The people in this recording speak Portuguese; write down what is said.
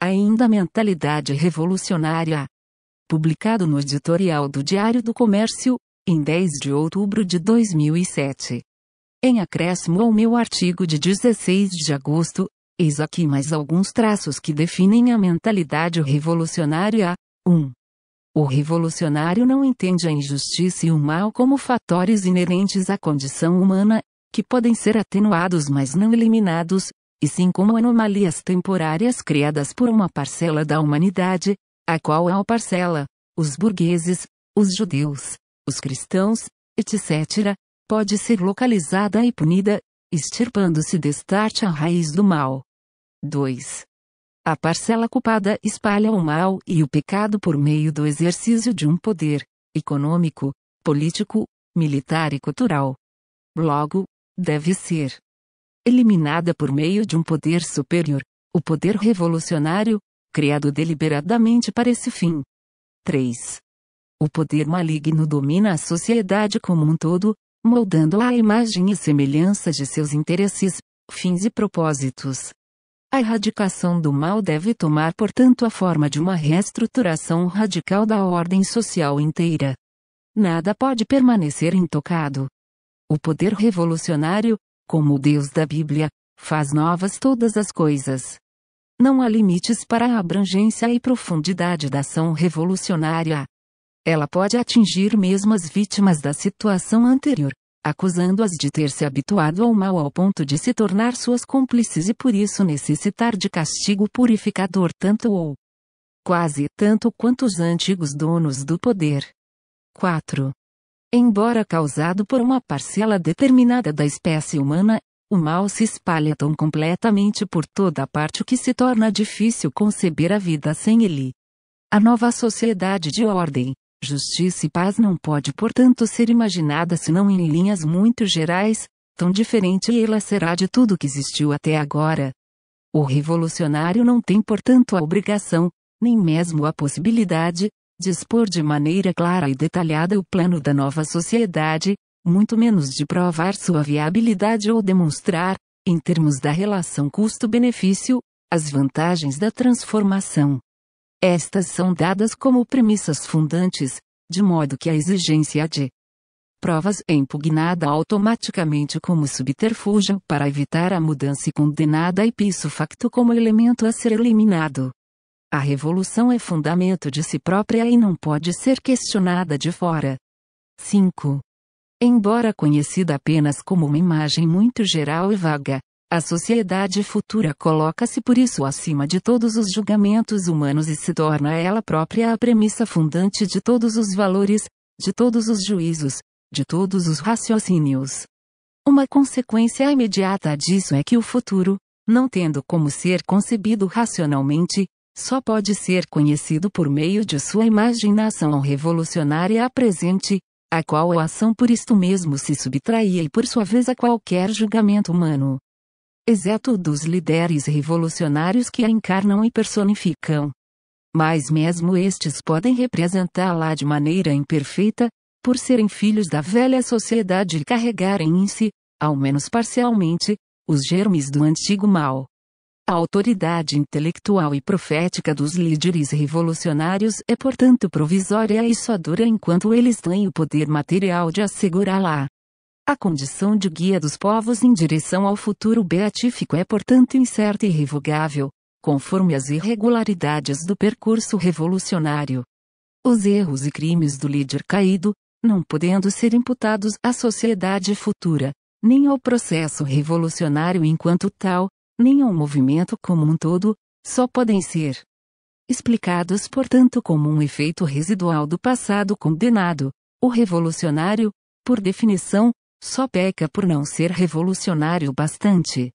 ainda Mentalidade Revolucionária. Publicado no editorial do Diário do Comércio, em 10 de outubro de 2007. Em acréscimo ao meu artigo de 16 de agosto, eis aqui mais alguns traços que definem a mentalidade revolucionária. 1. O revolucionário não entende a injustiça e o mal como fatores inerentes à condição humana, que podem ser atenuados mas não eliminados, e sim como anomalias temporárias criadas por uma parcela da humanidade, a qual é ao parcela, os burgueses, os judeus, os cristãos, etc., pode ser localizada e punida, extirpando-se destarte a raiz do mal. 2. A parcela culpada espalha o mal e o pecado por meio do exercício de um poder, econômico, político, militar e cultural. Logo, deve ser, eliminada por meio de um poder superior, o poder revolucionário, criado deliberadamente para esse fim. 3. O poder maligno domina a sociedade como um todo, moldando-a à imagem e semelhança de seus interesses, fins e propósitos. A erradicação do mal deve tomar, portanto, a forma de uma reestruturação radical da ordem social inteira. Nada pode permanecer intocado. O poder revolucionário, como o Deus da Bíblia, faz novas todas as coisas. Não há limites para a abrangência e profundidade da ação revolucionária. Ela pode atingir mesmo as vítimas da situação anterior, acusando-as de ter se habituado ao mal ao ponto de se tornar suas cúmplices e por isso necessitar de castigo purificador tanto ou quase tanto quanto os antigos donos do poder. 4. Embora causado por uma parcela determinada da espécie humana, o mal se espalha tão completamente por toda a parte que se torna difícil conceber a vida sem ele. A nova sociedade de ordem, justiça e paz não pode, portanto, ser imaginada senão em linhas muito gerais, tão diferente ela será de tudo que existiu até agora. O revolucionário não tem, portanto, a obrigação, nem mesmo a possibilidade, dispor de maneira clara e detalhada o plano da nova sociedade, muito menos de provar sua viabilidade ou demonstrar, em termos da relação custo-benefício, as vantagens da transformação. Estas são dadas como premissas fundantes, de modo que a exigência de provas é impugnada automaticamente como subterfúgio para evitar a mudança e condenada a ipso facto como elemento a ser eliminado. A revolução é fundamento de si própria e não pode ser questionada de fora. 5. Embora conhecida apenas como uma imagem muito geral e vaga, a sociedade futura coloca-se por isso acima de todos os julgamentos humanos e se torna ela própria a premissa fundante de todos os valores, de todos os juízos, de todos os raciocínios. Uma consequência imediata disso é que o futuro, não tendo como ser concebido racionalmente, só pode ser conhecido por meio de sua imaginação revolucionária presente, a qual a ação por isto mesmo se subtraía e por sua vez a qualquer julgamento humano. Exceto dos líderes revolucionários que a encarnam e personificam. Mas mesmo estes podem representá-la de maneira imperfeita, por serem filhos da velha sociedade e carregarem em si, ao menos parcialmente, os germes do antigo mal. A autoridade intelectual e profética dos líderes revolucionários é portanto provisória e só dura enquanto eles têm o poder material de assegurá-la. A condição de guia dos povos em direção ao futuro beatífico é portanto incerta e revogável, conforme as irregularidades do percurso revolucionário. Os erros e crimes do líder caído, não podendo ser imputados à sociedade futura, nem ao processo revolucionário enquanto tal, nem ao movimento como um todo, só podem ser explicados, portanto, como um efeito residual do passado condenado. O revolucionário, por definição, só peca por não ser revolucionário bastante.